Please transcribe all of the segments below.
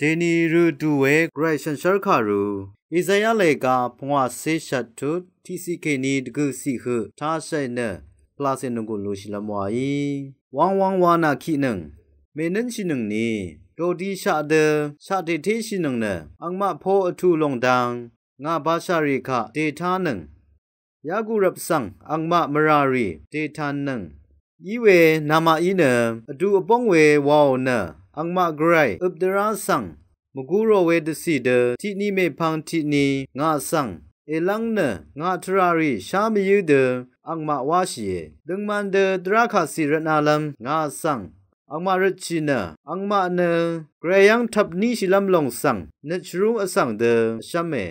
ဒေနီရူဒူဝဲဂရက်ရှန်ရှာခါရူဣဇယလေကဘွားဆေးရှတ်တုတီစီကေနီတကုစီဟုထားဆိုင်နပလာစင်နုကိုလိုရှိလမွာဤဝမ်ဝမ်ဝါနာခိနံမေနန်ရှိနံနီရိုဒီရှာဒရှာဒေသေးရှိနံနအင္မဖောအထုလုံဒံငါဘာရှာရိခဒေထာနံယာဂုရပ်ဆန်အင္မမရာရီဒေထာနံဤဝေနာမဤနံအတူအပုံးဝေဝောနံอังมะไกรอุบดราสังမကူရောဝဲတစီဒတိနိမေဖန်တိနီငါဆန်အလန်းနငါထရာရီရှာမယူဒအင်မဝါရှိေဒင်မန်ဒဒရာခစီရနာလမ်ငါဆန်အင်မရချီနာအင်မနဂရယန်ထပ်နီရှိလမ်လုံဆန်နချရုအဆန်ဒရှမေ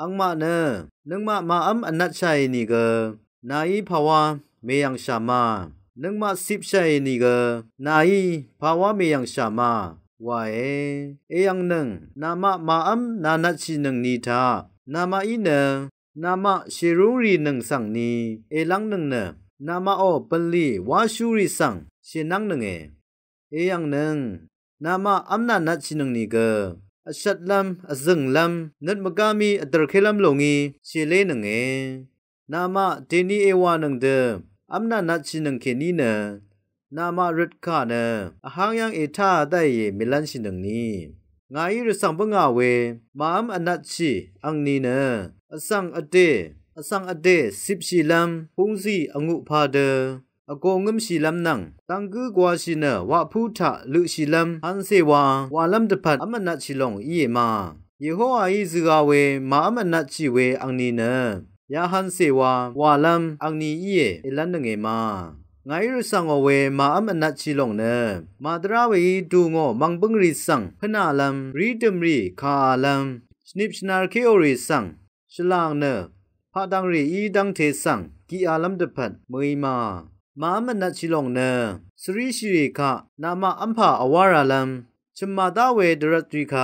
အင်မနနငမမအမ်အနတ်ချိုင်နီကနာယီဖဝါမေယံရှာမာนึงมาสิบชัยนี่ก็นายภาวะเมียงชามาวาเอเอยังหนึ่งนามามาอัมนานัชิหนึ่งนีทานามาอีเนนามาชิรุรีหนึ่งสังนีเอลังหนึ่งเนนามาโอปลีวาชูรีสังชินังหนึ่งเอเอยังหนึ่งนามาอัมนานัชิหนึ่งนี่ก็အရှတ်လမ်အဇင်လမ်နတ်မကာမီအဒရခေလမ်လုံငီရှေလေးနငေနာမဒေနီအေဝါနန်ဒေอัมนานาชินังเคนีนะนามาริดขานะอาหางยังเอท่าได้เยมิลันชินังนี้ငါဤရဆောင်ပငါဝေမမ်အနတ်ချီအန်နီနအဆောင်အတေအဆောင်အတေစစ်ရှိလမ်ပုန်စီအငုဖာဒအကုံငမ်ရှိလမ်နန်တန်ကူကွာရှိနဝဖူထလူရှိလမ်ဟန်စေဝါဝါလမ်တပတ် အမနတ်ချီလုံဤမာယေဟောဝါဤစကားဝေမမ်အနတ်ချီဝေအန်နီနယာဟန်စေဝါဝါလမ်အန်နီယေအလန်ငေမာငိုင်းရဆောင်ဝဲမာအမနတ်ချီလုံနဲမာဒရာဝေဒူငောမန်ပငရီဆောင်ဖနာလမ်ရီဒမ်ရီခါလမ်စနိပစနာကေအိုရီဆောင်ရှလန်နဲဖာဒန်ရီဤဒန်သေးဆောင်ကီအာလမ်ဒဖတ်မွေမာမာအမနတ်ချီလုံနဲစရီရှိရီခနာမအမ်ဖာအဝါရာလမ်ချမ္မာဒဝေဒရတ်တီခ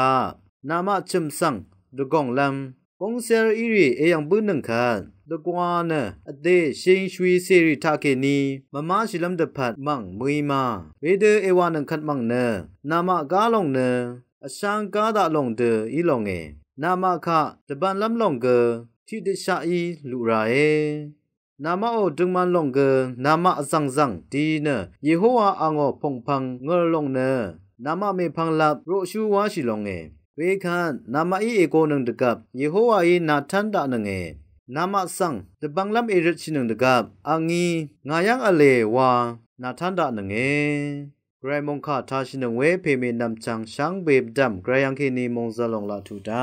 နာမချမ်ဆောင်ဒဂုံလမ်ကုံဆယ်ဤရီအေယံပုနံခန်တကွာနအသေးရှင်ရွှေစီရီထကေနီမမရှိလမ်တဖတ်မန့်မွီမာဝေဒေအေဝနံခတ်မန့်နနာမကားလုံးနအရှံကားတာလုံးတေဤလုံးငယ်နာမခတပန်လမ်လုံးကတိတရှာဤလူရာအေနာမအိုဒုံမန်လုံကနာမအစံစံတီနယေဟောဝါအငေါဖုန်ဖန်ငေါလုံနနာမမေဖန်လပ်ရိုရှူဝါရှိလုံငယ်ဝေခန်နာမအီအကိုနံတကပ်ယေဟောဝါ၏နာထန်တာနငယ်နာမဆန်တဘန်လမ်အရစ်ချင်းနံတကပ်အငီငါယံအလေဝါနာထန်တာနငယ်ဂရမုန်ခါထားရှင်ဝဲဖေမေနမ်ချန်ရှန်ဘေဘဒမ်ဂရယန်ခေနီမုံဇလုံလာထူတာ